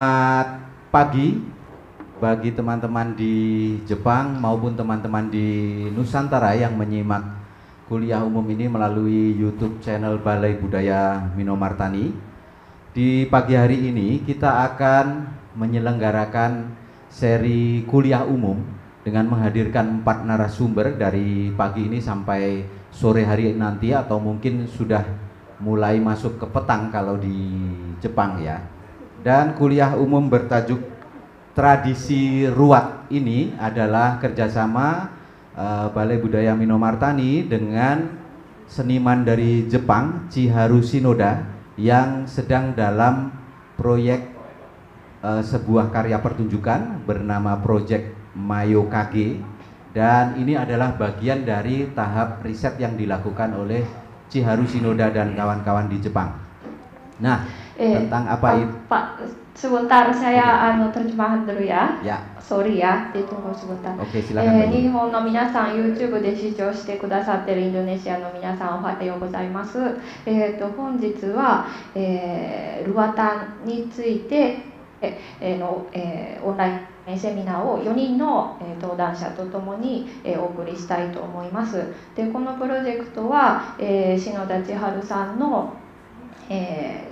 Selamat pagi bagi teman-teman di Jepang maupun teman-teman di Nusantara yang menyimak kuliah umum ini melalui YouTube channel Balai Budaya Minomartani. Di pagi hari ini kita akan menyelenggarakan seri kuliah umum dengan menghadirkan empat narasumber dari pagi ini sampai sore hari nanti atau mungkin sudah mulai masuk ke petang kalau di Jepang ya dan kuliah umum bertajuk Tradisi Ruat ini adalah kerjasama uh, Balai Budaya Minomartani dengan seniman dari Jepang Chiharu Shinoda yang sedang dalam proyek uh, sebuah karya pertunjukan bernama Proyek Mayokage dan ini adalah bagian dari tahap riset yang dilakukan oleh Chiharu Shinoda dan kawan-kawan di Jepang. Nah, eh, tentang apa itu? Pak, sebentar saya anu terjemahan dulu ya. Ya. Sorry ya, ditunggu sebentar. Oke, okay, silakan. Eh, 日本の皆さん、YouTube で視聴してくださっているインドネシアの皆さん、おはようございます。えっ、と本日は、えー、ルワタンについてえ、えの、えー、オンラインセミナーを4人の登壇者とともにお送りしたいと思います。でこのプロジェクトは、えー、篠田千春さんの、えー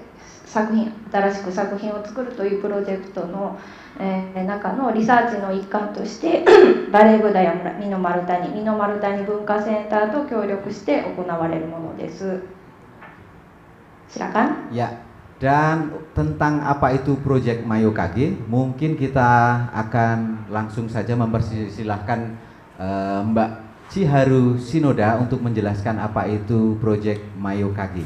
作品新しく作品を作るというプロジェクトの、えー、中のリサーチの一環としてバレーグダや美濃丸谷美濃丸谷文化センターと協力して行われるものです。Silakan. Ya. Dan tentang apa itu proyek Mayo Kage, mungkin kita akan langsung saja mempersilahkan uh, Mbak Ciharu Sinoda untuk menjelaskan apa itu proyek Mayo Kage.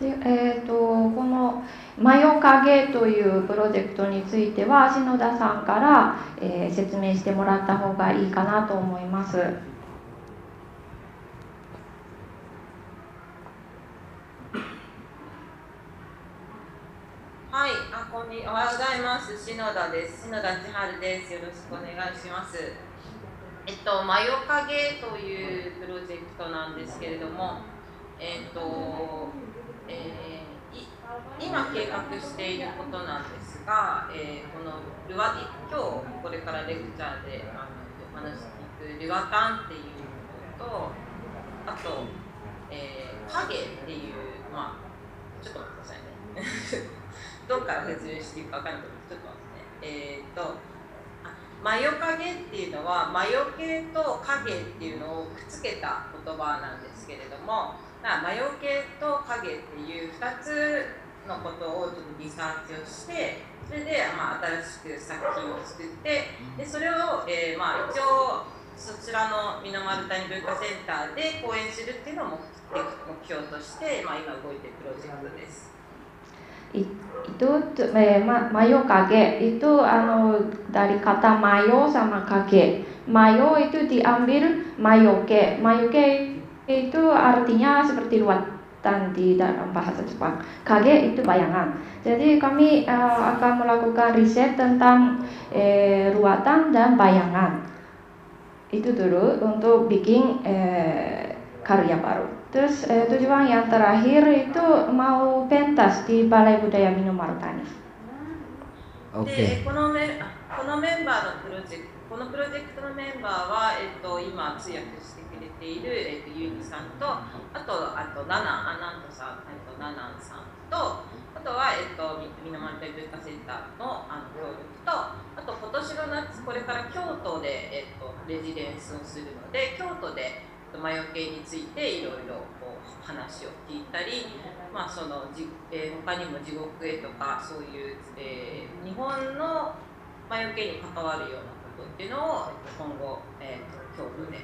でえーと、この「真夜影」というプロジェクトについては篠田さんから、えー、説明してもらった方がいいかなと思います。はい、あこんにおはようございます。篠田です。篠田千春です。よろしくお願いします。えっと、真夜影というプロジェクトなんですけれども、えっと。えー、今計画していることなんですが、えー、このルワ今日これからレクチャーであのお話聞くルワタンっていうのとあと、えー、影っていうまあちょっと待ってくださいね どっから説明していいか分かんないけどちょっと待ってねえっ、ー、と魔よ影っていうのは真よ系と影っていうのをくっつけた言葉なんですけれどもまあ、魔除けと影っていう2つのことをちょっとリサーチをしてそれで、まあ、新しく作品を作ってでそれを、えー、まあ、一応そちらの水丸谷文化センターで講演するっていうのを目標として、まあ、今動いてるプロジェクトです。itu eh, mayo kage itu anu dari kata mayo sama kage itu artinya seperti ruatan di dalam bahasa Jepang. Kage itu bayangan. Jadi kami uh, akan melakukan riset tentang eh, ruatan dan bayangan. Itu dulu untuk bikin eh, karya baru. Terus eh, tujuan yang terakhir itu mau pentas di Balai Budaya Minum Oke. Okay. ている、えっと、とユニさんとあとあとラナンアナントさん、えっと、とラナンさんとあとは、えっと、と水俣文化センターのあの協力とあと今年の夏これから京都で、えっとレジデンスをするので京都で魔除けについていろいろこう話を聞いたり、まあそのじえー、他にも地獄絵とかそういう、えー、日本の魔除けに関わるようなことっていうのを今後、えーと、今日都で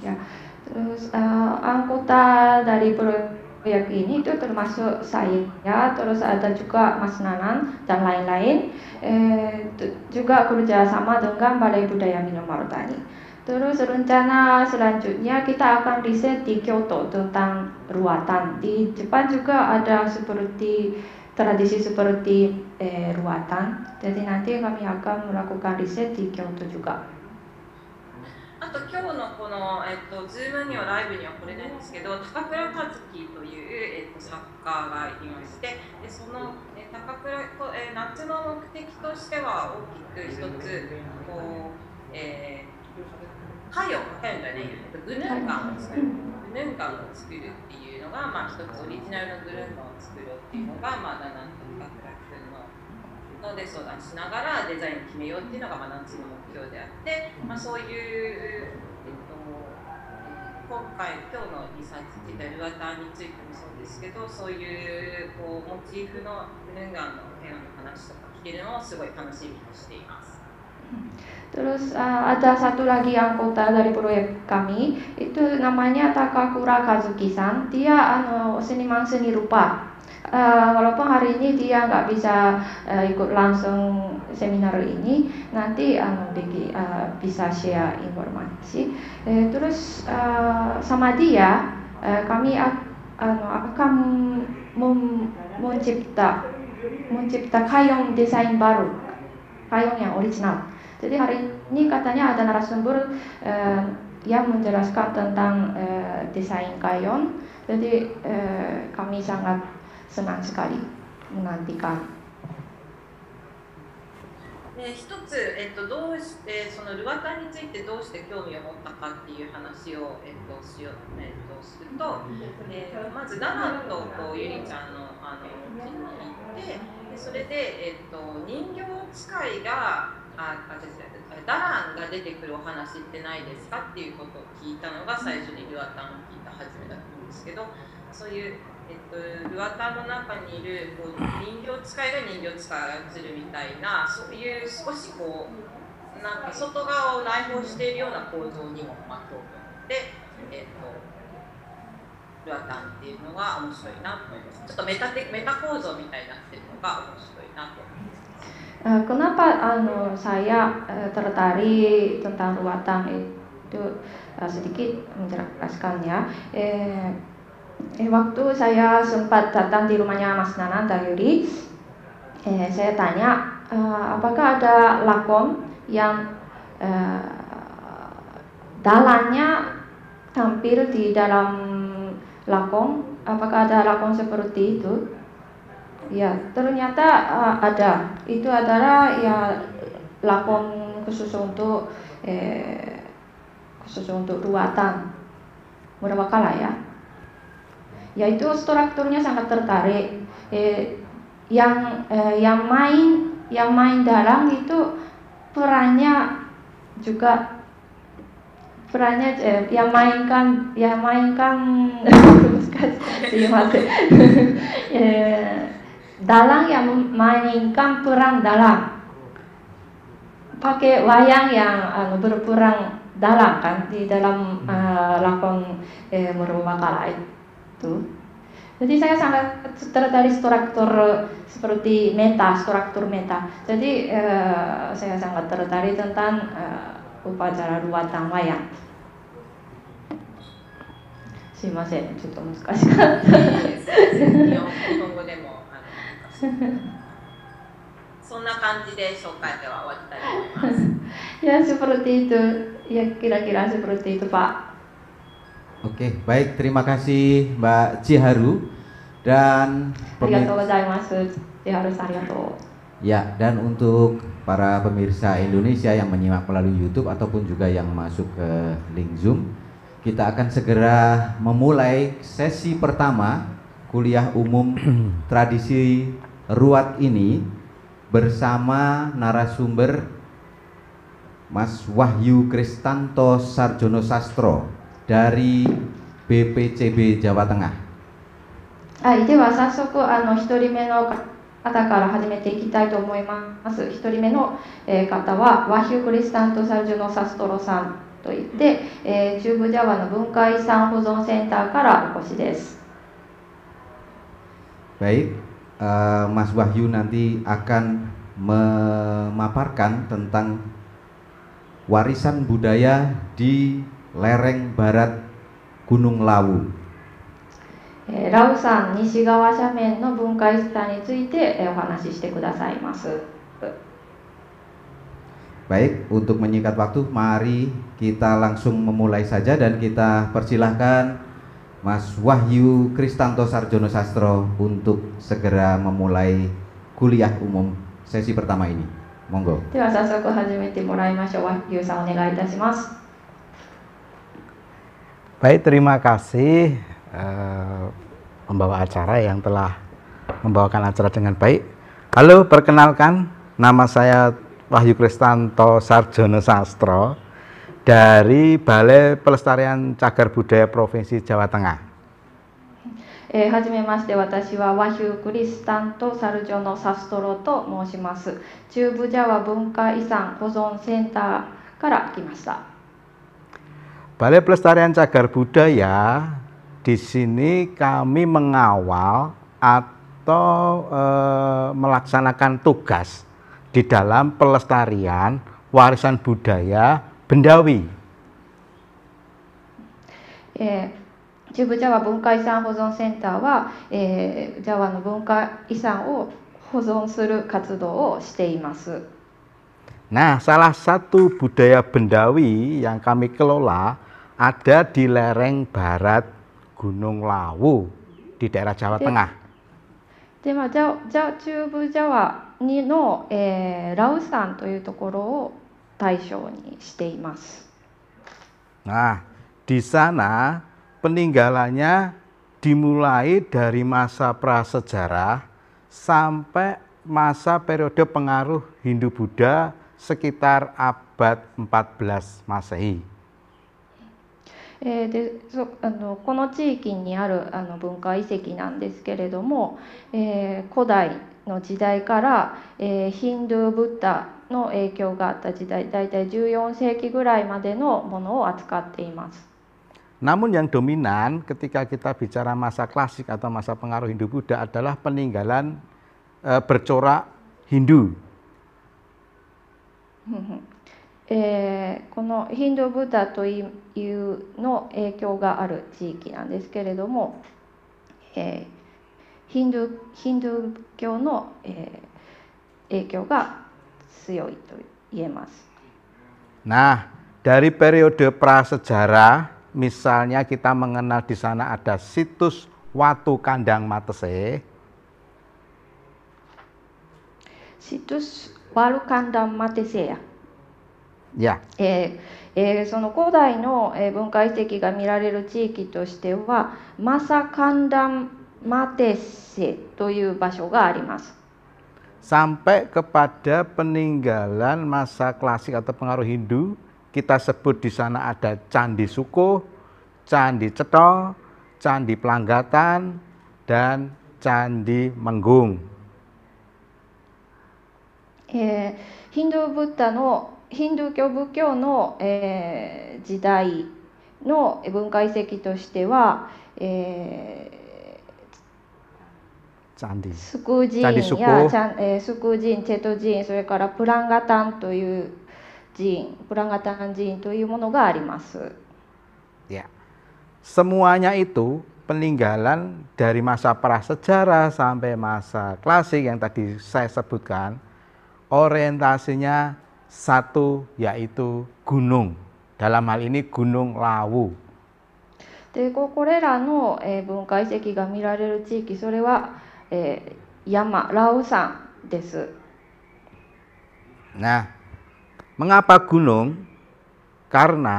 Ya, terus uh, anggota dari proyek ini itu termasuk saya, terus ada juga Mas Nanan dan lain-lain, eh, juga sama dengan Balai Budaya Marutani. Terus rencana selanjutnya kita akan riset di Kyoto tentang ruatan. Di Jepang juga ada seperti tradisi seperti eh, ruatan. Jadi nanti kami akan melakukan riset di Kyoto juga. あと今日のこの、えっと、ズームにはライブにはこれないんですけど高倉和樹という、えっと、サッカーがいましてでその、え高倉と、え夏の目的としては大きく一つこう、えー、貝をかけるんじゃないグヌンガンを作る。グヌンガンを作るっていうのが、まあ、一つオリジナルのグヌンガンを作るっていうのが、まあ、だんんとで相談しながらデザインを決めようっていうのがまあ夏の目標であって、まあ、そういう、えっと、今回今日のリサーチデルワタについてもそうですけどそういうこうモチーフのヌンガンの部屋の話とか聞けるのをすごい楽しみにしています。Terus uh, ada satu lagi anggota dari proyek kami, itu namanya Takakura Kazuki-san. Dia seniman seni rupa. uh, walaupun hari ini dia nggak bisa uh, ikut langsung seminar ini nanti uh, anu, bagi, uh, eh, bisa share informasi uh, terus uh, sama dia uh, kami uh, akan mencipta mencipta kayong desain baru kayong yang original jadi hari ini katanya ada narasumber uh, yang menjelaskan tentang uh, desain kayung jadi uh, kami sangat senanskali menantikan. で一つ、えっと、どうしてそのルワタについてどうして興味を持ったかっていう話を、えっと、しよう、えっと、すると、えー、まずダナンとこうゆりちゃんのあの家に行ってでそれで、えっと、人形使いがああダランが出てくるお話ってないですかっていうことを聞いたのが最初にルワタンを聞いた初めだったんですけど。そういう、えっと、ルアタの中にいるこう人形使える人形使う、がるみたいなそういう少しこうなんか外側を内包しているような構造にもまとうで、えっと、ルアタンっていうのが面白いなと思いますちょっとメタテメタ構造みたいになってるのが面白いなと思います Uh, kenapa anu saya uh, tertarik tentang ruatan itu uh, sedikit m e n j e l a s k a n y a Eh, eh waktu saya sempat datang di rumahnya Mas Nana, Tayuri, eh, saya tanya eh, apakah ada lakon yang eh, dalannya tampil di dalam lakon? apakah ada lakon seperti itu? Ya, ternyata eh, ada. Itu adalah ya lakon khusus untuk eh, khusus untuk ruatan. Mudah ya yaitu strukturnya sangat tertarik eh, yang eh, yang main yang main dalam itu perannya juga perannya eh, yang mainkan yang mainkan eh, dalam yang mainkan peran dalam pakai wayang yang anu, berperan dalang kan di dalam uh, lakon eh, itu itu, Jadi saya sangat tertarik struktur seperti meta, struktur meta. Jadi eh, saya sangat tertarik tentang eh, upacara dua tamaya. Shimasen, ya, cukup mutsukashi iya, iya, iya. Ya seperti itu. Ya kira-kira seperti itu, Pak. Oke, okay, baik. Terima kasih Mbak Ciharu dan pemirsa. Iya, ya, ya, dan untuk para pemirsa Indonesia yang menyimak melalui YouTube ataupun juga yang masuk ke link Zoom, kita akan segera memulai sesi pertama kuliah umum tradisi ruat ini bersama narasumber Mas Wahyu Kristanto Sarjono Sastro dari BPCB Jawa Tengah. はい、では早速あの1人目の方から始めていきたいと思います。1人目の、えー、方はワヒュ・クリスタント・サルジュノ・サストロさんといって、えー、中部ジャワの文化遺産保存センターからお越しです。Baik, uh, Mas Wahyu nanti akan memaparkan tentang warisan budaya di lereng barat Gunung Lawu. Eh, Baik, untuk menyingkat waktu, mari kita langsung memulai saja dan kita persilahkan Mas Wahyu Kristanto Sarjono Sastro untuk segera memulai kuliah umum sesi pertama ini. Monggo. kasih. さんお願いいたします。Baik, terima kasih uh, eh, membawa acara yang telah membawakan acara dengan baik. Halo, perkenalkan nama saya Wahyu Kristanto Sarjono Sastro dari Balai Pelestarian Cagar Budaya Provinsi Jawa Tengah. Eh, watashi wa Wahyu Kristanto Sarjono Sastro to Jawa Bunka Center えー、はじめまして私は和ヒクリスタンとサルジョのサストロと申します中部ジャワ文化遺産保存センターから来ました Balai Pelestarian Cagar Budaya di sini kami mengawal atau e, melaksanakan tugas di dalam pelestarian warisan budaya Bendawi. Yeah. 中部ジャワ文化遺産保存センターは、えー、ジャワの文化遺産を保存する活動をしています。Nah, salah satu budaya Bendawi yang kami kelola ada di lereng barat Gunung Lawu di daerah Jawa Tengah. Eh, nah, di sana peninggalannya dimulai dari masa prasejarah sampai masa periode pengaruh Hindu-Buddha sekitar abad 14 Masehi. えー、でそあのこの地域にあるあの文化遺跡なんですけれども、えー、古代の時代から、えー、ヒンドゥー・ブッダの影響があった時代大体14世紀ぐらいまでのものを扱っています。Namun yang dominan ketika kita bicara masa klasik atau masa pengaruh Hindu Buddha adalah peninggalan e, bercorak Hindu えー、このヒンドゥーブッダというの影響がある地域なんですけれども、えー、ヒンドゥーヒンドゥー教の、えー、影響が強いと言えます。Nah, dari periode prasejarah, misalnya kita mengenal di sana ada situs Watu Kandang Matese. Situs バルカンダンマテセヤ。Yeah. Sampai kepada peninggalan masa klasik atau pengaruh Hindu, kita sebut di sana ada candi suku, candi cetol, candi pelanggatan, dan candi menggung. えー、ヒンドゥーブッダのヒンドゥー教仏教の、えー、時代の文化遺跡としては、えー、スクーンやチン、えー、スクーン、チェトジン、それからプランガタンという寺ン、プランガタン寺ンというものがあります。Ya. Semuanya itu peninggalan dari masa prasejarah sampai masa klasik yang tadi saya sebutkan orientasinya satu yaitu gunung. Dalam hal ini gunung Lawu. Nah, mengapa gunung? Karena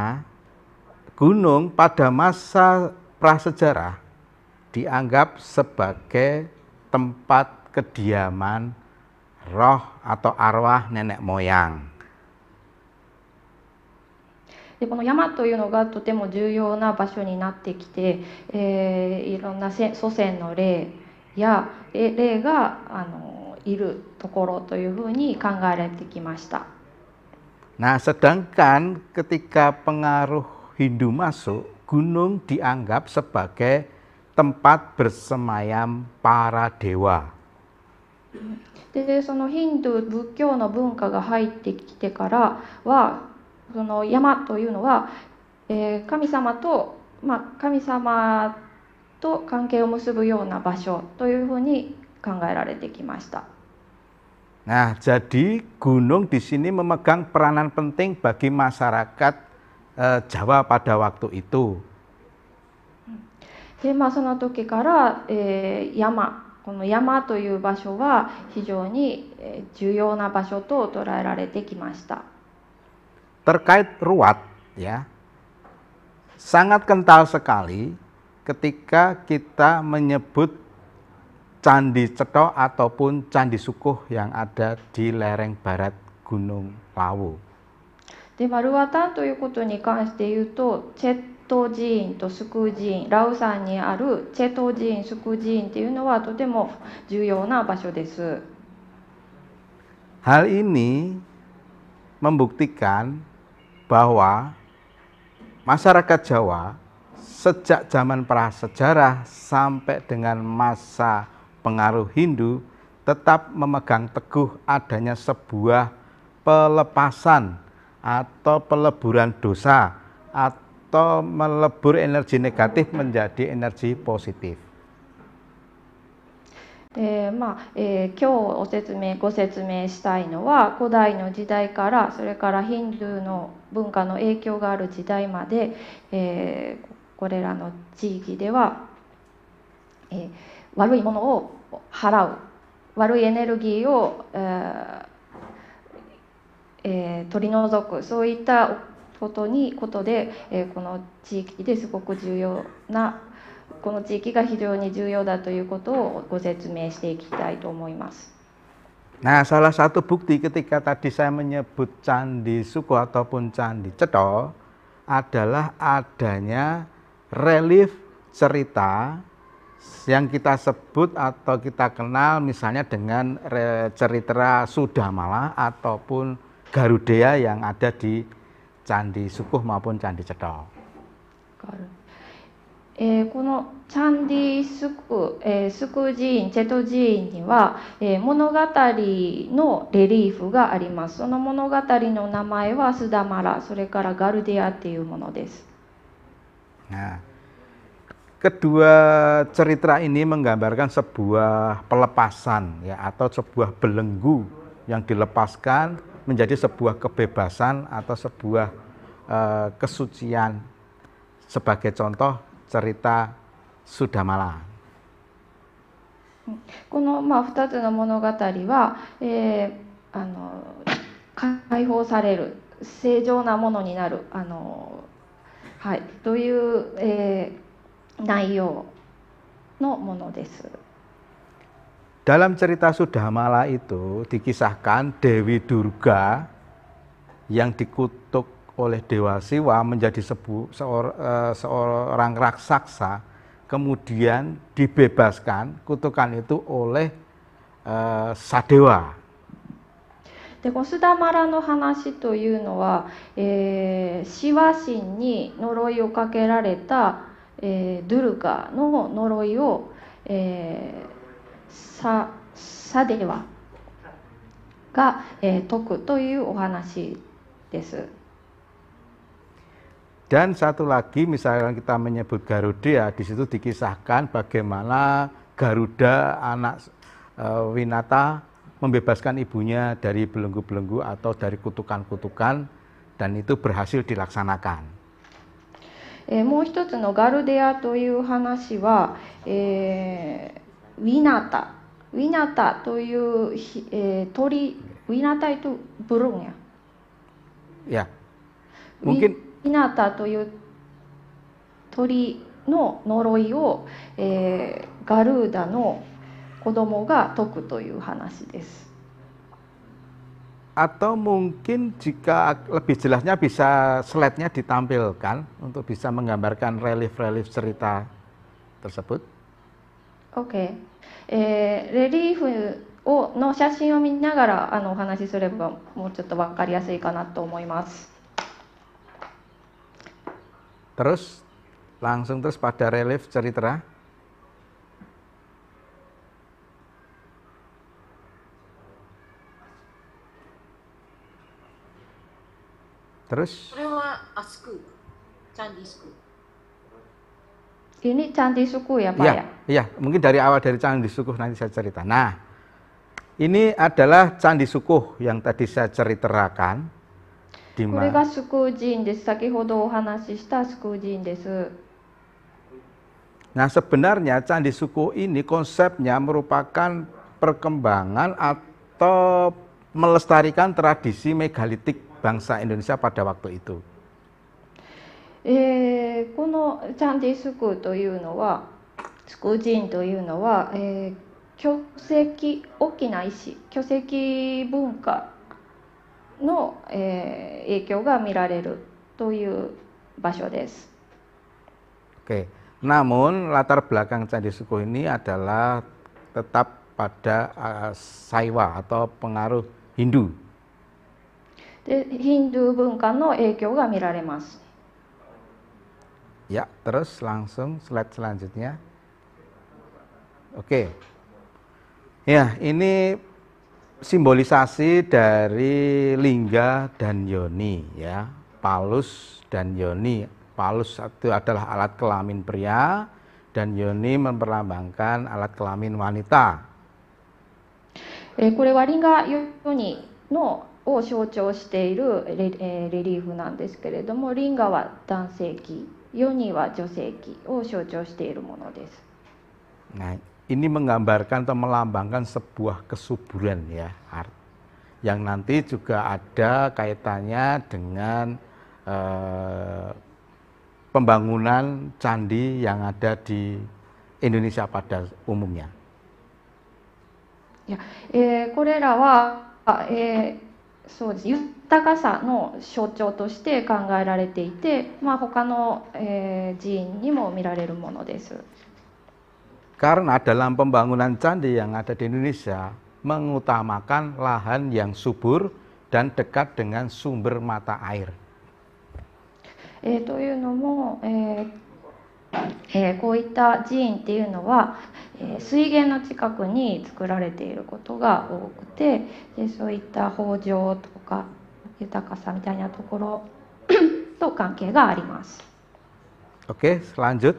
gunung pada masa prasejarah dianggap sebagai tempat kediaman roh atau arwah nenek moyang. Nah sedangkan ketika pengaruh Hindu masuk, gunung dianggap sebagai tempat bersemayam para dewa. でそのヒンドゥー仏教の文化が入ってきてからはその山というのは、えー、神様と、まあ、神様と関係を結ぶような場所というふうに考えられてきました。Nah, jadi gunung di sini memegang peranan penting bagi masyarakat eh, Jawa pada waktu itu. で、まあ、その時から、え山この山という場所は非常に重要な場所と捉えられてきました。terkait ruat ya sangat kental sekali ketika kita menyebut candi ceto ataupun candi sukuh yang ada di lereng barat Gunung Lawu. で、丸ワタンということに関して言うと、チェッ Hal ini membuktikan bahwa masyarakat Jawa sejak zaman prasejarah sampai dengan masa pengaruh Hindu tetap memegang teguh adanya sebuah pelepasan atau peleburan dosa atau melebur energi negatif menjadi energi positif. まあえー、今日お説明ご説明したいのは古代の時代からそれからヒンドゥーの文化の影響がある時代まで、えー、これらの地域では、えー、悪いものを払う悪いエネルギーを、えーえー、取り除くそういったことにことで、えー、この地域ですごく重要なこの地域が非常に重要だということをご説明していきたいと思います。Nah, salah satu bukti ketika tadi saya menyebut candi suku ataupun candi ceto adalah adanya relief cerita yang kita sebut atau kita kenal misalnya dengan cerita Sudamala ataupun Garudea yang ada di Candi Sukuh maupun Candi eh, eh, Cetho. Eh, このチャンディスク,、えー、スク寺院、チェト寺院には、えー、物語のレリーフがあります。その物語の名前はスダマラ、それからガルディアっていうものです。Nah, kedua cerita ini menggambarkan sebuah pelepasan ya atau sebuah belenggu yang dilepaskan menjadi sebuah kebebasan atau sebuah eh, kesucian. Sebagai contoh cerita Sudamala. mono つの物語はえーあの解放される正常なものになるあのはいというえー内容のものです dalam cerita Sudhamala itu dikisahkan Dewi Durga yang dikutuk oleh Dewa Siwa menjadi sebu, seor, eh, seorang raksasa kemudian dibebaskan kutukan itu oleh uh, eh, Sadewa でこのスダマラの話というのは、えー、シワ神に呪いをかけられた、えー、ドゥルガの呪いを、えーささではが、えー、解くというお話です。Dan satu lagi misalkan kita menyebut Garuda ya, di situ dikisahkan bagaimana Garuda anak e, Winata membebaskan ibunya dari belenggu-belenggu atau dari kutukan-kutukan dan itu berhasil dilaksanakan. えー、もう一つのガルデアという話は、えー、eh, Eh, itu burung ya ya mungkin ウィナタという鳥の呪いを、えー、ガルーダの子供が解くという話です。atau eh, mungkin jika lebih jelasnya bisa slide-nya ditampilkan untuk bisa menggambarkan relief-relief cerita tersebut. OK、えー、レリーフをの写真を見ながらあのお話しすればもうちょっと分かりやすいかなと思います。Terus langsung terus pada relief cerita. Terus? これはアスク、チャンディスク。Ini candi suku ya Pak iya, ya? Iya, ya? mungkin dari awal dari candi suku nanti saya cerita. Nah, ini adalah candi suku yang tadi saya ceritakan. Ini adalah これが suku jin です。先ほどお話しした suku jin Nah, sebenarnya candi suku ini konsepnya merupakan perkembangan atau melestarikan tradisi megalitik bangsa Indonesia pada waktu itu. えー、このチャンディスクーというのはスクー人というのは、えー、巨石大きな石巨石文化の、えー、影響が見られるという場所です。Okay. Namun latar belakang Candi Sukuh ini adalah tetap pada uh, Saiwa atau pengaruh Hindu. で、ヒンドゥー文化の影響が見られます。Ya, terus langsung slide selanjutnya. Oke. Ya, ini simbolisasi dari lingga dan yoni ya. Palus dan yoni. Palus itu adalah alat kelamin pria dan yoni memperlambangkan alat kelamin wanita. Eh, yoni? No, これはリンガヨニのを象徴しているレ,レリーフなんですけれども、リンガは男性器 ini menggambarkan atau melambangkan sebuah kesuburan ya, art. Yang nanti juga ada kaitannya dengan eh, pembangunan candi yang ada di Indonesia pada umumnya. Ya, eh, これらは、えー、そうです。高さの象徴として考えられていて、まあ、他の、えー、寺院にも見られるものです。Karena dalam pembangunan candi yang ada di Indonesia mengutamakan lahan yang subur dan dekat dengan sumber mata air. えー、というのも、えーえー、こういった寺院っていうのは、えー、水源の近くに作られていることが多くてでそういった豊穣と豊かさみたいなところ と関係があります。Oke, okay, lanjut.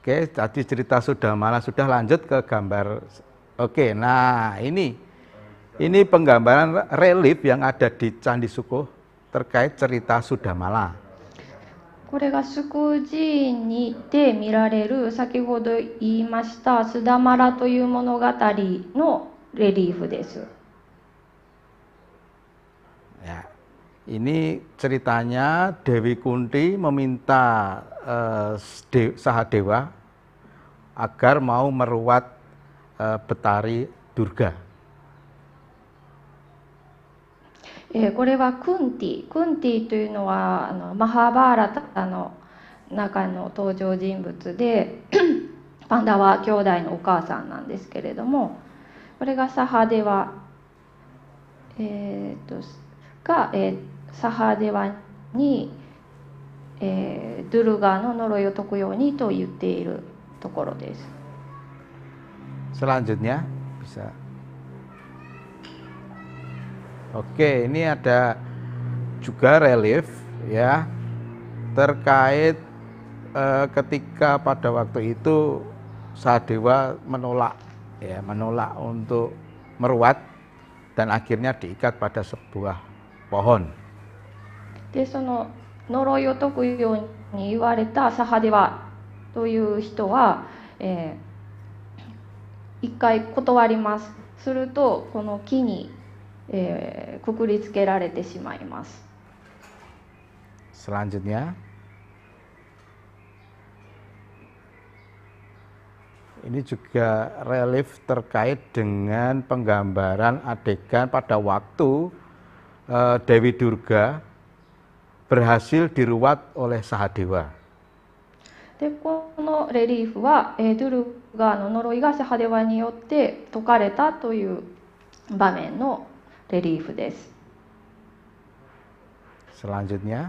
Oke, tadi cerita sudah malah sudah lanjut ke gambar. Oke, nah ini ini penggambaran relief yang ada di Candi Suko terkait cerita sudah Sudamala. これが宿寺院にで見られる先ほど言いました「須田マラ」という物語のレリーフです。Ini ceritanya Dewi Kunti meminta eh, Sahadewa agar mau meruat eh, Betari Durga. えー、これはクンティクンティというのはあのマハーバーラタの中の登場人物でパンダは兄弟のお母さんなんですけれどもこれがサハデワ、えーと、とが、えー Selanjutnya bisa. Oke, ini ada juga relief ya terkait e, ketika pada waktu itu Sadewa menolak ya menolak untuk meruat dan akhirnya diikat pada sebuah pohon. でその呪いを解くように言われたサハデワという人は、えー、一回断りますするとこの木に、えー、くくりつけられてしまいます Selanjutnya, ini juga relief terkait dengan penggambaran adegan pada waktu uh, Dewi Durga berhasil diruat oleh Sahadewa. でこのレリーフは、えー、ドゥルガーの呪いがシャハデワによって解かれたという場面のレリーフです。Selanjutnya.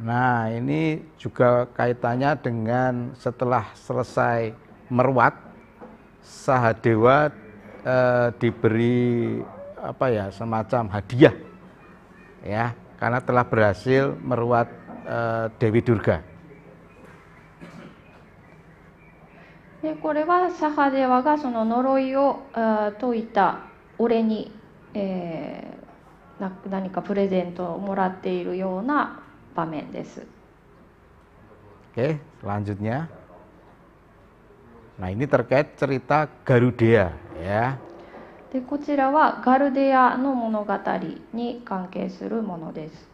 Nah, ini juga kaitannya dengan setelah selesai meruat, Sahadewa eh, diberi apa ya semacam hadiah ya karena telah berhasil meruat uh, Dewi Durga. でこれはサハデワがその呪いを解いた俺に、えー、な何かプレゼントをもらっているような場面です。Oke, ya, eh, eh, selanjutnya. Nah, ini terkait cerita Garudea ya. でこちらはガルデアの物語に関係するものです。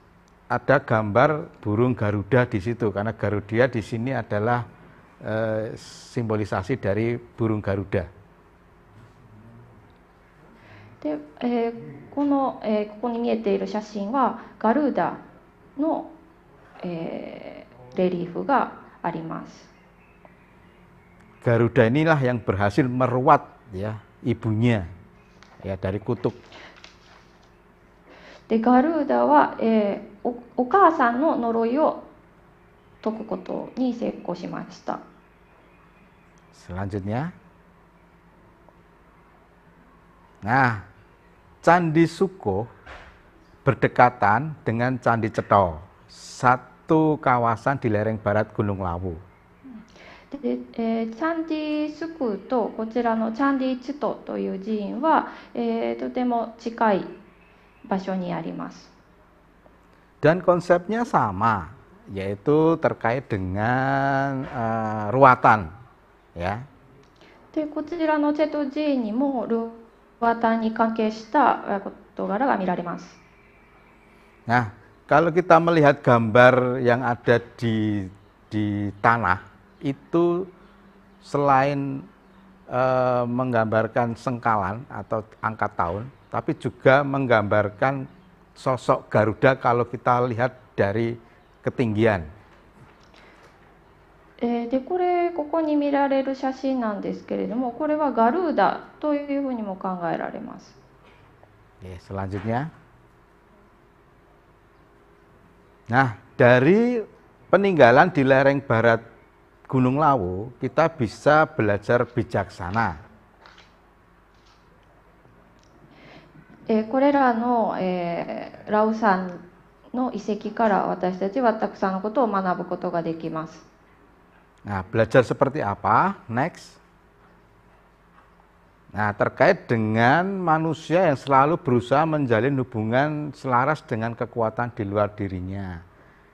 Ada gambar burung Garuda di situ karena Garuda di sini adalah e, simbolisasi dari burung Garuda. で、えー、この、えー、ここに見えている写真はガルーダの、えー、レリーフがあります。Garuda inilah yang berhasil meruat ya ibunya ya dari kutub. Eh, Selanjutnya. Nah, Candi Suko berdekatan dengan Candi Ceto, satu kawasan di lereng barat Gunung Lawu. でえー、チャンディスクとこちらのチャンディチトという寺院は、えー、とても近い場所にあります。Dan konsepnya sama, yaitu terkait dengan uh, ruatan, ya. でこちらのチェト寺院にもルワタンに関係した事柄が見られます。Nah, kalau kita melihat gambar yang ada di di tanah itu selain e, menggambarkan sengkalan atau angka tahun, tapi juga menggambarkan sosok Garuda kalau kita lihat dari ketinggian. Eh, selanjutnya, nah dari peninggalan di lereng barat Gunung Lawu kita bisa belajar bijaksana. えー、これらの、えー、ラオさんの遺跡から私たちはたくさんのことを学ぶことができます。Nah, eh, eh, belajar seperti apa? Next. Nah, terkait dengan manusia yang selalu berusaha menjalin hubungan selaras dengan kekuatan di luar dirinya.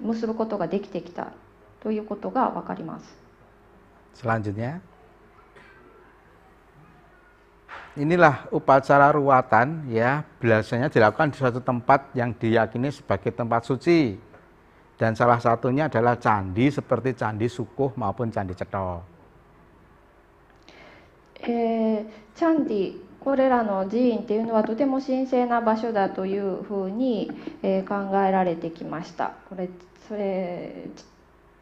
結ぶことができてきたということがわかります。Selanjutnya Inilah upacara ruatan ya, biasanya dilakukan di suatu tempat yang diyakini sebagai tempat suci. Dan salah satunya adalah candi seperti candi Sukuh maupun candi Ceto. Eh, candi これらの寺院っていうのはとても神聖な場所だというふうに、えー、考えられてきました。これそれ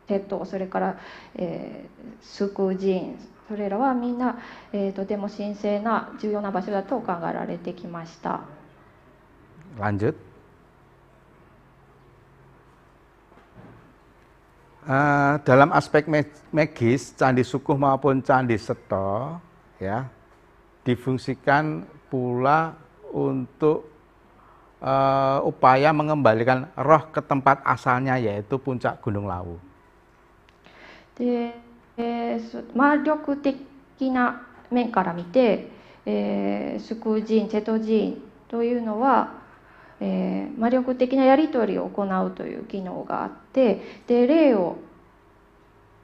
テッドそれから、えー、宿寺院それらはみんな、えー、とても神聖な重要な場所だと考えられてきました。Lanjut. Uh, eh, dalam aspek magis, candi sukuh maupun candi seto, ya, difungsikan pula untuk uh, upaya mengembalikan roh ke tempat asalnya yaitu puncak Gunung Lawu. で、え魔力的な面から見て、えー、スク寺院、瀬戸寺というのは、えー、魔力的なやり取りを行うという機能があって、で霊を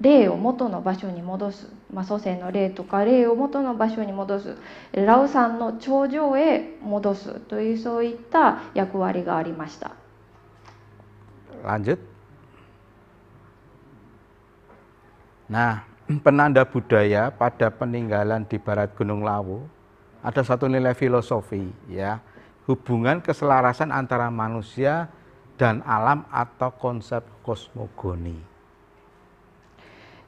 霊を元の場所に戻す。まあ、祖先の霊とか霊を元の場所に戻すラウさんの頂上へ戻すというそういった役割がありました。Lanjut. Nah, penanda budaya pada peninggalan di barat Gunung Lawu ada satu nilai filosofi ya, hubungan keselarasan antara manusia dan alam atau konsep kosmogoni.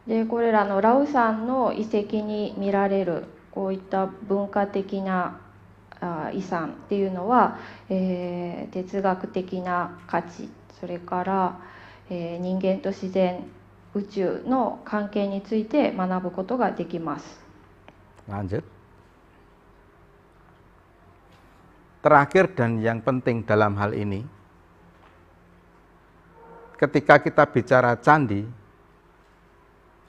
でこれらのラウさんの遺跡に見られるこういった文化的な遺産っていうのは、えー、哲学的な価値それから、えー、人間と自然宇宙の関係について学ぶことができます。l a n t Terakhir dan yang penting dalam hal ini, ketika kita bicara candi,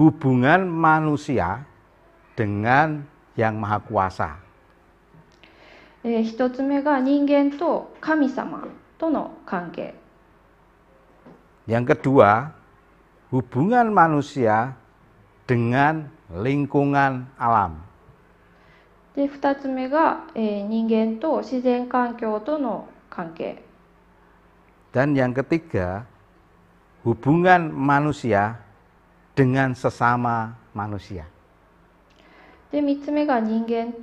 hubungan manusia dengan yang Maha Kuasa. Yang kedua, hubungan manusia dengan lingkungan alam. Dan yang ketiga, hubungan manusia dengan sesama manusia. で3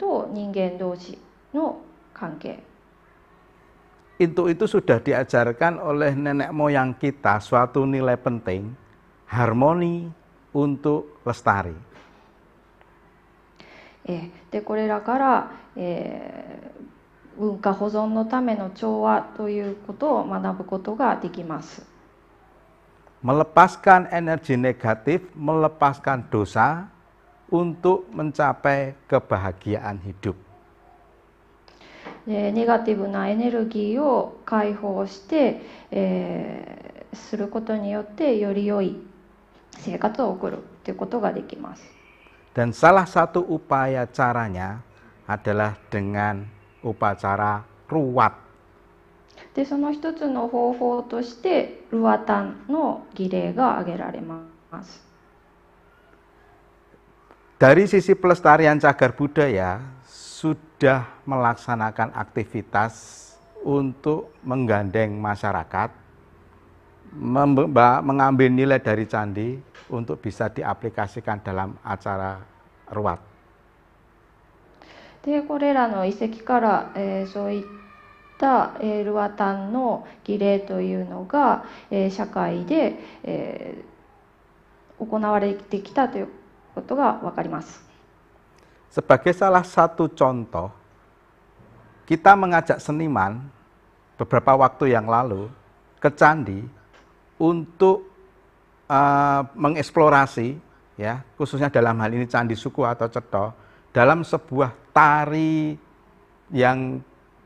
itu sudah diajarkan oleh nenek moyang kita suatu nilai penting, harmoni untuk lestari. えでこれらから、えー、文化保存のための調和ということを学ぶことができます。melepaskan energi negatif, melepaskan dosa untuk mencapai kebahagiaan hidup. ネガティブなエネルギーを解放して、えー、することによってより良い生活を送るということができます。Dan eh, eh, salah satu upaya caranya adalah dengan upacara ruwat. でその一つの方法としてルワタンの儀礼が挙げられます。Dari sisi pelestarian cagar budaya sudah melaksanakan aktivitas untuk menggandeng masyarakat, mengambil nilai dari candi untuk bisa diaplikasikan dalam acara ruat. でこれらの遺跡から、えー、そういっ sebagai salah satu contoh, kita mengajak seniman beberapa waktu yang lalu ke candi untuk uh, mengeksplorasi ya khususnya dalam hal ini candi suku atau ceto dalam sebuah tari yang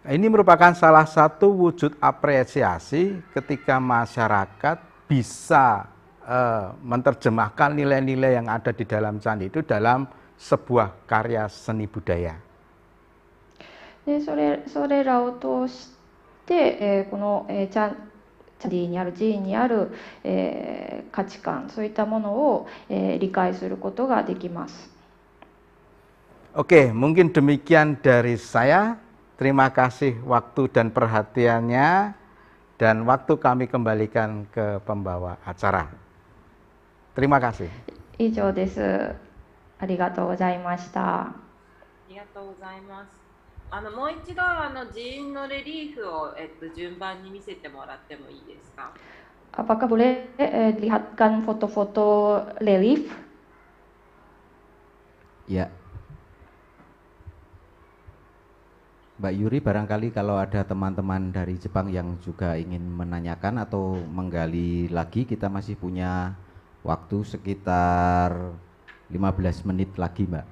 Ini merupakan salah satu wujud apresiasi ketika masyarakat bisa e, menerjemahkan nilai-nilai yang ada di dalam candi itu dalam sebuah karya seni budaya. でそれそれらを通して、えー、この、えー、チャチャディにある寺院にある、えー、価値観そういったものを、えー、理解することができます。Oke, eh, eh, Oke, mungkin demikian dari saya. Terima kasih waktu dan perhatiannya dan waktu kami kembalikan ke pembawa acara. Terima kasih. Apakah boleh eh, lihatkan foto-foto relief? Ya. Mbak Yuri barangkali kalau ada teman-teman dari Jepang yang juga ingin menanyakan atau menggali lagi kita masih punya waktu sekitar 15 menit lagi Mbak.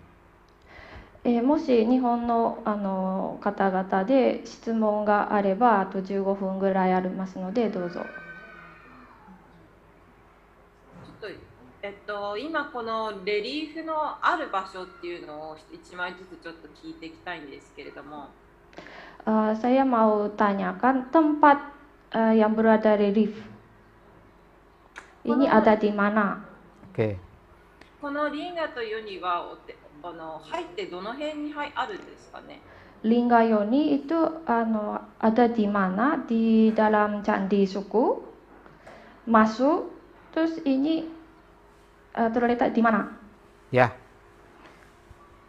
Eh, 15分ぐらいありますのでどうぞえっと今このレリーフのある場所っていうのを1枚ずつちょっと聞いていきたいんですけれども Uh, saya mau tanyakan tempat uh, yang berada di lift. Ini ada di mana? Oke. Okay. Lingga Yoni itu ano, ada di mana di dalam candi suku masuk terus ini uh, terletak di mana? Ya,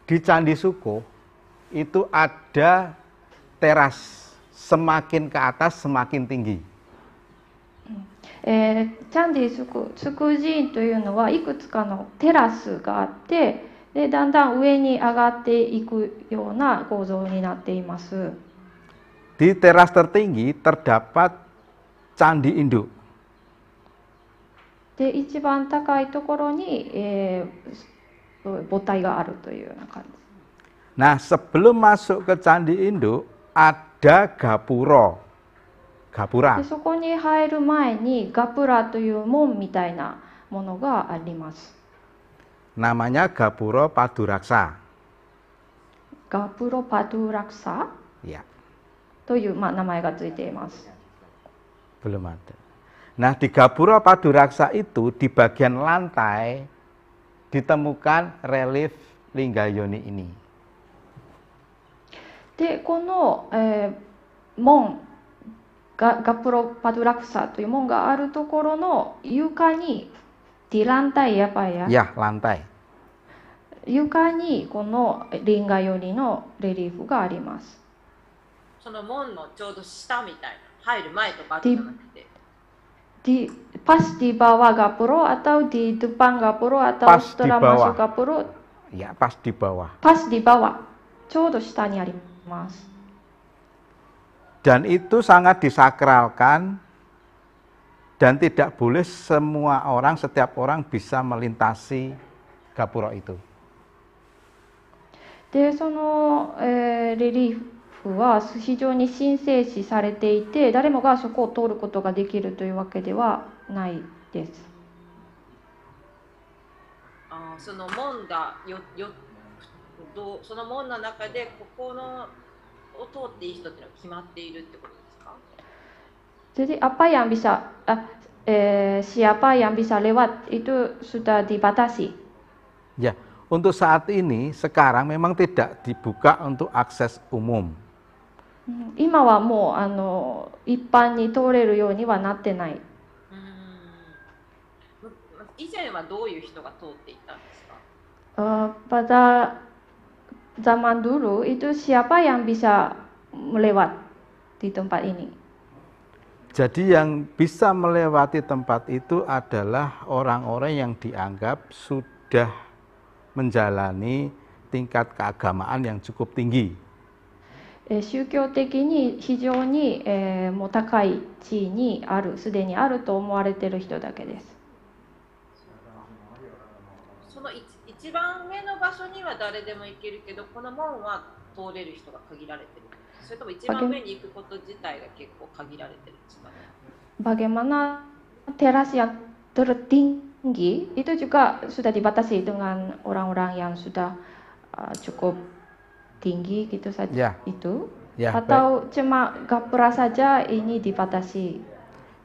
di candi suku itu ada teras semakin ke atas semakin tinggi. Eh, Di teras tertinggi terdapat candi induk. で一番高いところに、えー、母体があるというような感じ。Nah, eh, sebelum masuk ke candi induk ada gapuro. Gapura. Di Namanya Gapuro Paduraksa. Gapuro Paduraksa? Ya. Belum ada. Nah, di Gapura Paduraksa itu di bagian lantai ditemukan relief Yoni ini. でこの、えー、門ガガプロパドラクサという門があるところの床にディランタイヤパイヤいやランタイ床にこのリンガ寄りのレリーフがありますその門のちょうど下みたいな入る前とかあるディパシティバワガプロアタウディトゥパンガプロアタウストラマュガプロいや、パシティバワパシティバワちょうど下にあります Mas. Dan itu sangat disakralkan dan tidak boleh semua orang, setiap orang bisa melintasi gapura itu. でその、えー、レリーフは非常に神聖視されていて誰もがそこを通ることができるというわけではないです。あその門が 4, 4とその門の中でここのを通っていい人っていうのは決まっているってことですか Jadi apa yang bisa eh, eh, siapa yang bisa lewat itu sudah dibatasi. Ya, untuk saat ini sekarang memang tidak dibuka untuk akses umum. Hmm, 今はもうあの一般に通れるようにはなってない。以前はどういう人が通っていたんですか？Uh, pada zaman dulu itu siapa yang bisa melewat di tempat ini? Jadi yang bisa melewati tempat itu adalah orang-orang yang dianggap sudah menjalani tingkat keagamaan yang cukup tinggi. 1 eh, 一番上の場所には誰でも行けるけどこの門は通れる人が限られてるそれとも一番上に行くこと自体が結構限られてるんですかね Bagaimana teras yang tertinggi itu juga sudah dibatasi dengan orang-orang yang sudah uh, cukup tinggi gitu saja yeah. itu yeah, atau baik. cuma gapura saja ini dibatasi.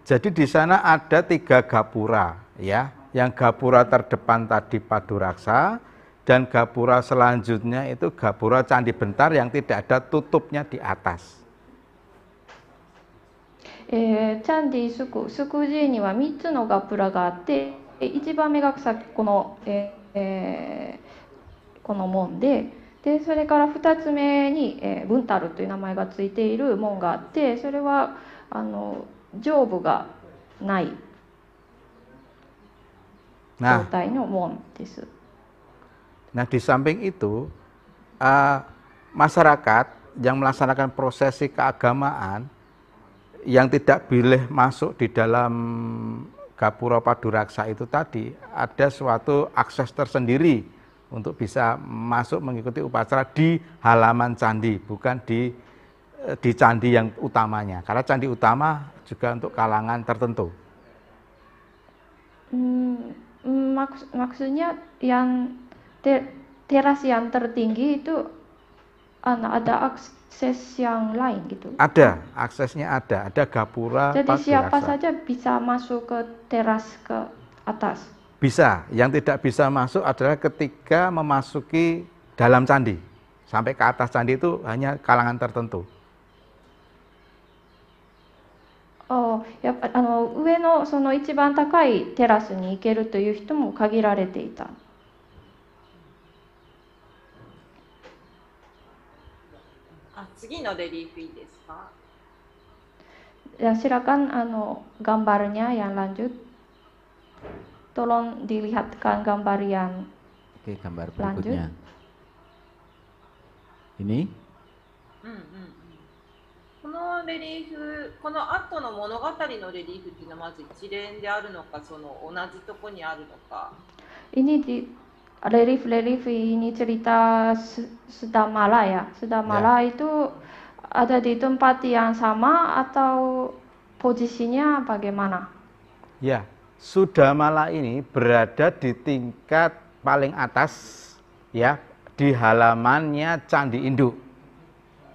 Jadi di sana ada tiga gapura ya yang gapura terdepan tadi paduraksa dan gapura selanjutnya itu gapura candi bentar yang tidak ada tutupnya di atas. Eh, candi Suku Suku えー、チャンディスクスクジーには3つのガプラがあって1番目がさこの、えーえー、この門ででそれから2つ目に、えー、ブンタルという名前がついている門があってそれはあの上部がない Nah, nah di samping itu uh, masyarakat yang melaksanakan prosesi keagamaan yang tidak boleh masuk di dalam Gapura Paduraksa itu tadi ada suatu akses tersendiri untuk bisa masuk mengikuti upacara di halaman candi bukan di eh, di candi yang utamanya karena candi utama juga untuk kalangan tertentu. Hmm, maks maksudnya yang ter teras yang tertinggi itu ada akses yang lain gitu. Ada, aksesnya ada, ada gapura. Jadi siapa diaksa. saja bisa masuk ke teras ke atas. Bisa, yang tidak bisa masuk adalah ketika memasuki dalam candi. Sampai ke atas candi itu hanya kalangan tertentu. あやっぱあの上のその一番高いテラスに行けるという人も限られていた。あ次のデリーフイーですか。じゃあ、しらかんあの頑張るにゃやんランジュ。トロン、ディリハット、カン頑張るやん。頑張ランジュ。いに。このレリーフこの後の物語のレリーフっていうのはまず一連であるのかその同じとこにあるのか。ini ini di relief relief ini cerita Sudamala ya Sudamala mala itu ada di tempat yang sama atau posisinya bagaimana ya Sudamala ini berada di tingkat paling atas ya di halamannya Candi Induk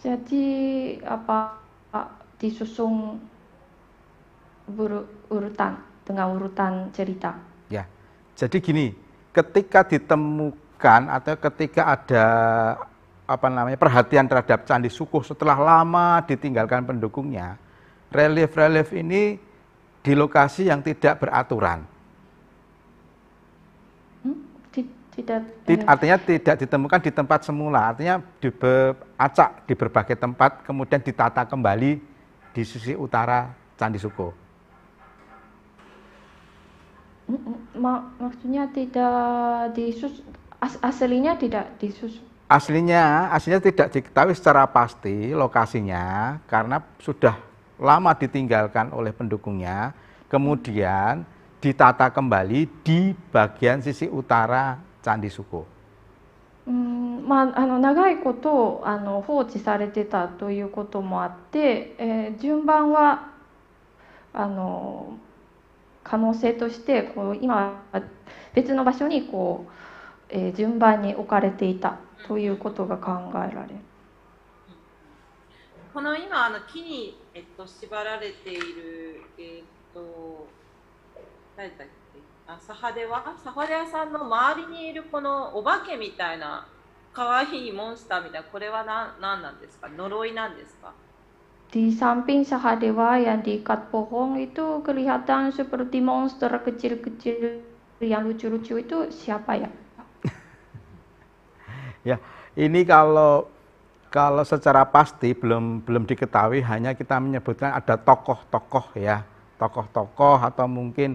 jadi apa disusun urutan dengan urutan cerita ya jadi gini ketika ditemukan atau ketika ada apa namanya perhatian terhadap candi sukuh setelah lama ditinggalkan pendukungnya relief-relief ini di lokasi yang tidak beraturan tidak Tid, eh. artinya tidak ditemukan di tempat semula artinya diacak di berbagai tempat kemudian ditata kembali di sisi utara Candi Suko Mak maksudnya tidak sus as aslinya tidak sus aslinya aslinya tidak diketahui secara pasti lokasinya karena sudah lama ditinggalkan oleh pendukungnya kemudian ditata kembali di bagian sisi utara Candi Suko? うんまあ、あの長いことあの放置されてたということもあって、えー、順番はあの可能性としてこう今別の場所にこう、えー、順番に置かれていたということが考えられる。この今あの木に、えっと、縛られている、えっと誰だっけサハではサハレアさんの周りにいるこのお化けみたいな可愛いモンスターみたいなこれは何何なんですか呪いなんですか Di samping Sahadewa yang diikat pohon itu kelihatan seperti monster kecil-kecil yang lucu-lucu itu siapa ya? ya, ini kalau kalau secara pasti belum belum diketahui hanya kita menyebutkan ada tokoh-tokoh ya, tokoh-tokoh atau mungkin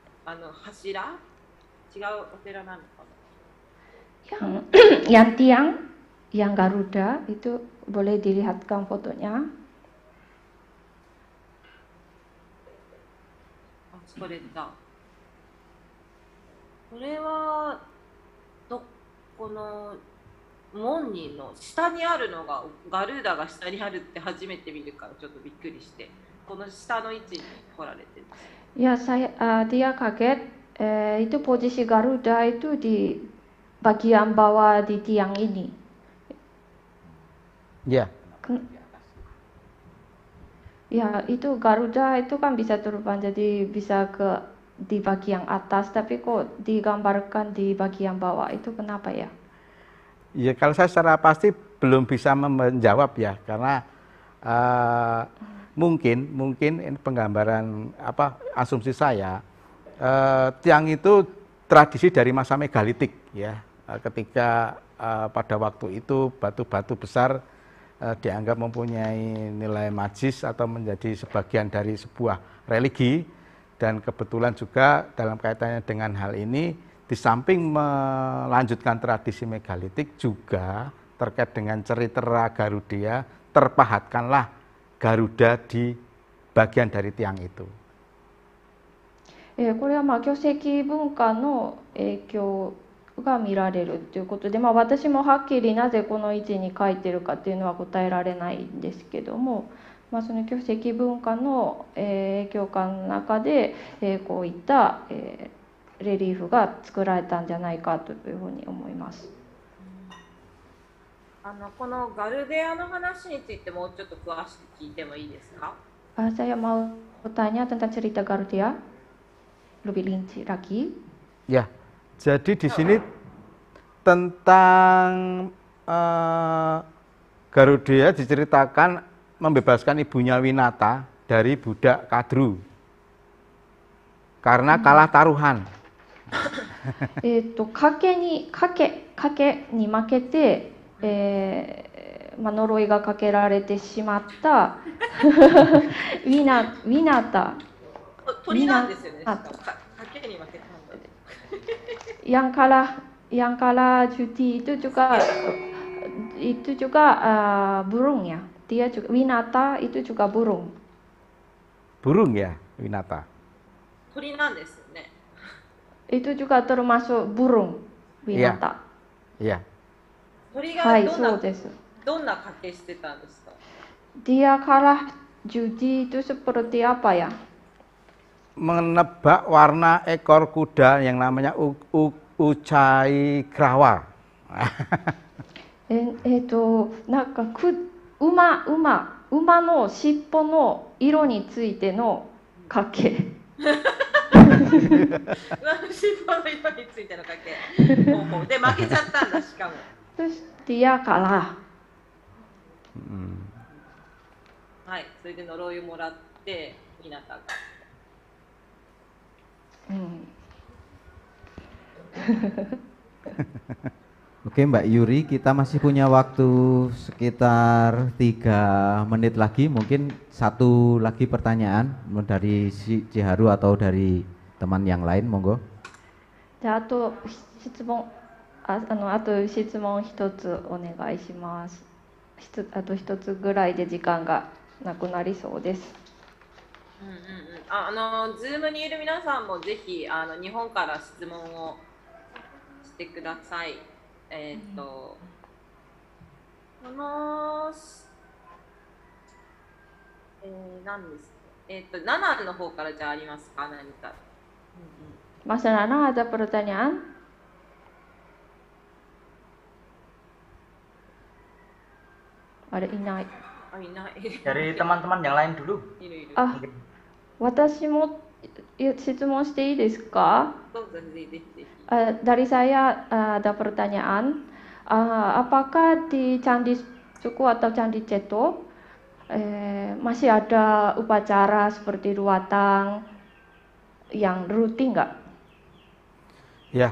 あの柱違うお寺なのかな yang yang tiang yang Garuda itu boleh dilihatkan fotonya. それだ。これはどこの門人の下にあるのがガルーダが下にあるって初めて見るからちょっとびっくりしてこの下の位置に来られてるす。ya saya uh, dia kaget eh, itu posisi Garuda itu di bagian bawah di tiang ini ya yeah. ya itu Garuda itu kan bisa terbang jadi bisa ke di bagian atas tapi kok digambarkan di bagian bawah itu kenapa ya ya kalau saya secara pasti belum bisa menjawab ya karena uh, mungkin mungkin ini penggambaran apa asumsi saya eh, tiang itu tradisi dari masa megalitik ya eh, ketika eh, pada waktu itu batu-batu besar dianggap mempunyai nilai majis atau menjadi sebagian dari sebuah religi dan kebetulan juga dalam kaitannya dengan hal ini di samping melanjutkan tradisi megalitik juga terkait dengan cerita Garudia terpahatkanlah Garuda di bagian dari tiang itu. これはまあ巨石文化の影響が見られるということで、まあ、私もはっきりなぜこの位置に書いてるかっていうのは答えられないんですけども、まあ、その巨石文化の影響下の中でこういったレリーフが作られたんじゃないかというふうに思います。あのこのガルデアの話についてもうちょっと詳しく聞いてもいいですか Uh, saya mau bertanya tentang cerita Garuda lebih rinci lagi. Ya, jadi di sini tentang uh, eh, Garuda diceritakan membebaskan ibunya Winata dari budak Kadru karena hmm. kalah taruhan. Eh, ni ni えっと、賭けに、賭け、賭けに負けて、えーまあ、呪いがかけられてしまったウィナウィナタ鳥なんですよねかかけに分けたんだヤンカラヤンカラジュティイトチュカイトチュカブルンやディアウィナタイトチュカブルンブルンやウィナタ鳥なんですよねイ t u juga termasuk b u r u n 鳥がどんな、はい、どんな掛けしてたんですか Dia kalah judi itu seperti apa ya? Menebak warna ekor kuda yang namanya u, u, Uchai Krawa. ええっとなんかく馬馬馬の尻尾の色についての賭け。馬の尻尾の色についての賭け。で負けちゃったんだしかも。terus dia kalah. Hmm. Mbak Yuri, kita masih punya waktu sekitar tiga menit lagi, mungkin satu lagi pertanyaan dari si Ciharu atau dari teman yang lain, monggo. Jatuh, ああのあと質問一つお願いしますあと一つぐらいで時間がなくなりそうです。うんうんうん、ああのズームにいる皆さんもぜひあの日本から質問をしてください。えっ、と、うん、この、えー、何ですえっ、ー、と、ナナの方からじゃありますか何か。うんうん、マサラナアザプロタニャン。ada Ignite. Oh, Dari teman-teman yang lain dulu. Iya, iya, iya. Ah, watashi mo shitsumon shite desu ka? Oh, eh, dari saya uh, ada pertanyaan. Eh, apakah di candi suku atau candi ceto masih ada upacara seperti ruatang yang rutin nggak? Ya,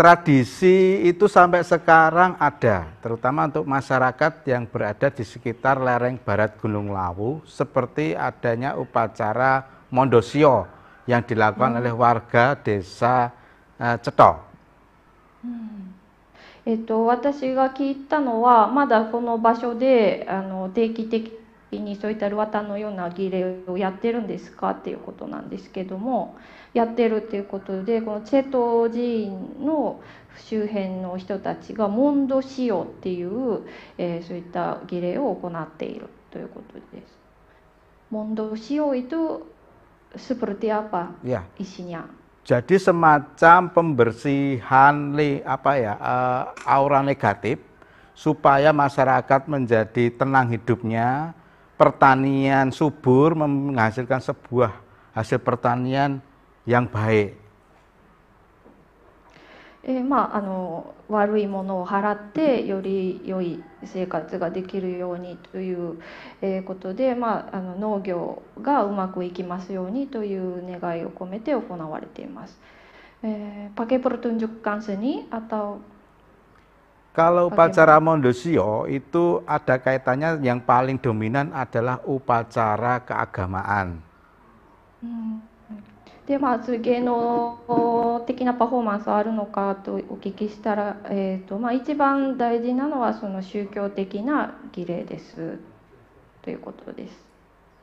tradisi itu sampai sekarang ada, terutama untuk masyarakat yang berada di sekitar lereng barat Gunung Lawu, seperti adanya upacara Mondosio yang dilakukan hmm. oleh warga desa uh, Hmm. えっと、私が聞いたのはまだこの場所であの定期的にそういったルワタのような儀礼をやってるんですかっていうことなんですけども、やってるっていうことでこのチェト寺院の周辺の人たちがモンドシオっていう、えー、そういった儀礼を行っているということです。モンドシオ itu semacam pembersihan li, apa ya uh, aura negatif supaya masyarakat menjadi tenang hidupnya, pertanian subur menghasilkan sebuah hasil pertanian yang baik. えーまあ、あの悪いものを払ってより良い生活ができるようにという、えー、ことで、まあ、あの農業がうまくいきますようにという願いを込めて行われています。えー、pakai pertunjukan seni atau Kalau upacara Mondosio itu ada kaitannya yang paling dominan adalah upacara keagamaan. Hmm. でまあ、そういう芸能的なパフォーマンスはあるのかとお聞きしたら、えーとまあ、一番大事なのはその宗教的な儀礼ですということです。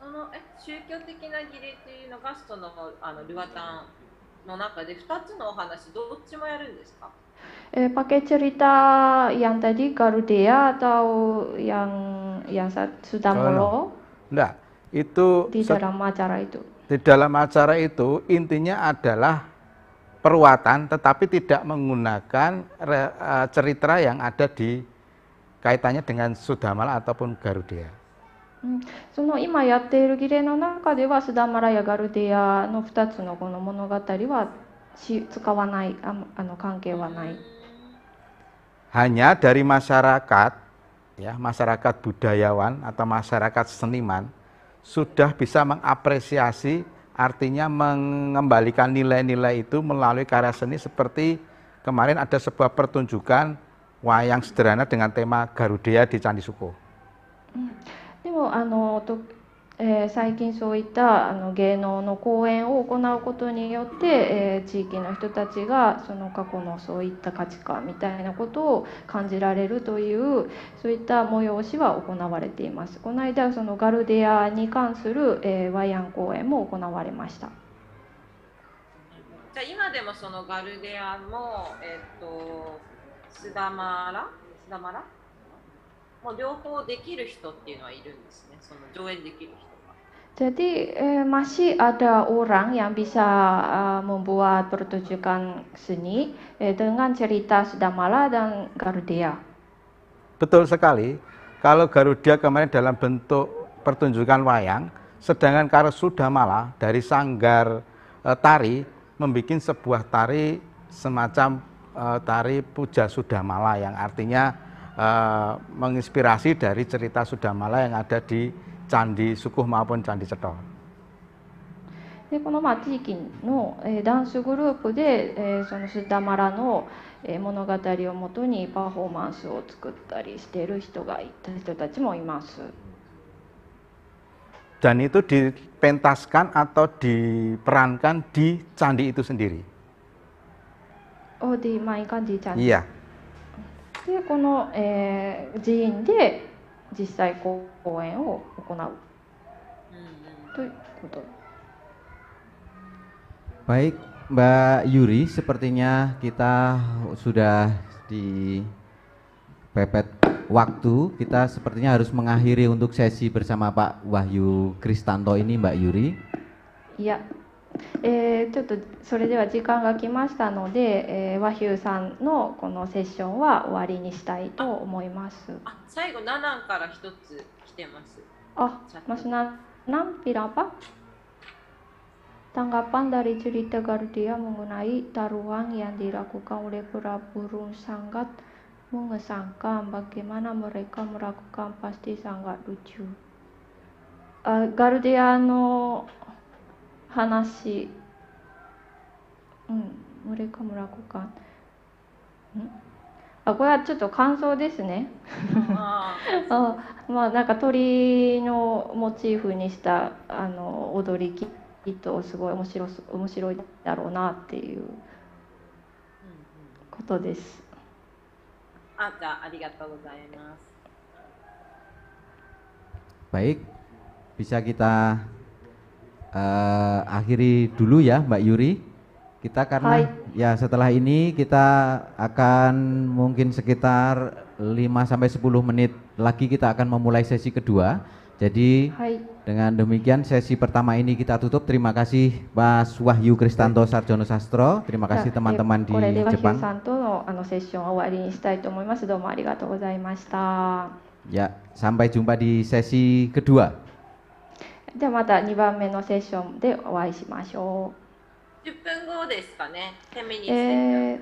そのえ宗教的な儀礼というのがそのあのルアタンの中で2つのお話どっちもやるんですかえ h pakai cerita yang t a d ヤン、a r u d a atau yang y a Di dalam acara itu intinya adalah perwatan tetapi tidak menggunakan e, cerita yang ada di kaitannya dengan Sudamala ataupun Garudia. その今やっている儀礼の中ではスダマラやガルディアの2 Hanya dari masyarakat, ya masyarakat budayawan atau masyarakat seniman sudah bisa mengapresiasi artinya mengembalikan nilai-nilai itu melalui karya seni seperti kemarin ada sebuah pertunjukan wayang sederhana dengan tema Garuda di Candi Suko. Hmm. えー、最近そういったあの芸能の公演を行うことによって、えー、地域の人たちがその過去のそういった価値観みたいなことを感じられるというそういった催しは行われていますこの間そのガルディアに関する、えー、ワイアン公演も行われましたじゃ今でもそのガルディアもえっ、ー、とマラスダマラもう両方できる人っていうのはいるんですねその上演できる人 Jadi eh, masih ada orang yang bisa eh, membuat pertunjukan seni eh, dengan cerita Sudamala dan Garuda. Betul sekali. Kalau Garuda kemarin dalam bentuk pertunjukan wayang, sedangkan kalau Sudamala dari sanggar eh, tari membuat sebuah tari semacam eh, tari puja Sudamala yang artinya eh, menginspirasi dari cerita Sudamala yang ada di candi sukuh maupun candi ceto. でこのまあ地域の、えー、ダンスグループで、えー、そのスダマラの、えー、物語をもとにパフォーマンスを作ったりしている人がいた人たちもいます。Dan itu dipentaskan atau diperankan di candi itu sendiri. Oh, dimainkan di candi. Iya. でこの、えー、寺院で実際公演を行う、うんうん、ということ。Baik. Mbak Yuri, sepertinya kita sudah di pepet waktu. Kita sepertinya harus mengakhiri untuk sesi bersama Pak Wahyu Kristanto ini, Mbak Yuri. Iya, えー、ちょっとそれでは時間が来ましたので、えー、和ヒさんのこのセッションは終わりにしたいと思います。あ、最後ナナンから一つ来てます。あ、マスナナンピラパ。Tanggapan dari cerita Gardia mengenai taruang yang dilakukan oleh para burung sangat mengesankan bagaimana mereka melakukan pasti sangat lucu. Uh, Gardia no 話うん森か村古館んあこれはちょっと感想ですねあ まあなんか鳥のモチーフにしたあの踊りきっとすごい面白面白いだろうなっていうことです。あじゃありがとうございます。Baik, bisa kita uh, akhiri dulu ya Mbak Yuri. Kita karena Hai. ya setelah ini kita akan mungkin sekitar 5 sampai 10 menit lagi kita akan memulai sesi kedua. Jadi Hai. dengan demikian sesi pertama ini kita tutup. Terima kasih Mas Wahyu Kristanto Sarjono Sastro. Terima ya, kasih eh, teman-teman di Jepang. Ya, sampai jumpa di sesi kedua. ではまた2番目のセッションでお会いしましょう。10分後ですかね。10 minutes. Eh,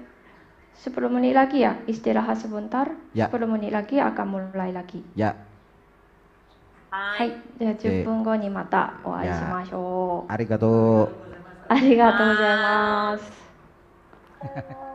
10 menit lagi ya, istirahat sebentar. Ya. 10 menit lagi akan mulai lagi. Ya. はい。じゃあ10分後にまたお会いしましょう。ありがとう。ありがとうございます。